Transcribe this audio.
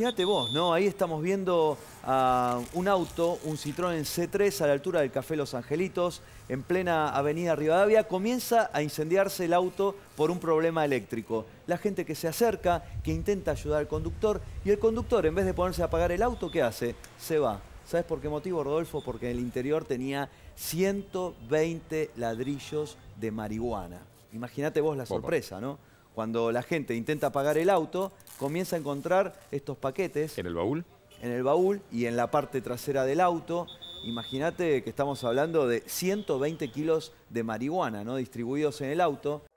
Imagínate vos, ¿no? Ahí estamos viendo ah, un auto, un Citroën C3 a la altura del Café Los Angelitos, en plena avenida Rivadavia. Comienza a incendiarse el auto por un problema eléctrico. La gente que se acerca, que intenta ayudar al conductor, y el conductor, en vez de ponerse a apagar el auto, ¿qué hace? Se va. ¿Sabes por qué motivo, Rodolfo? Porque en el interior tenía 120 ladrillos de marihuana. Imagínate vos la sorpresa, ¿no? Cuando la gente intenta pagar el auto, comienza a encontrar estos paquetes. ¿En el baúl? En el baúl y en la parte trasera del auto. Imagínate que estamos hablando de 120 kilos de marihuana ¿no? distribuidos en el auto.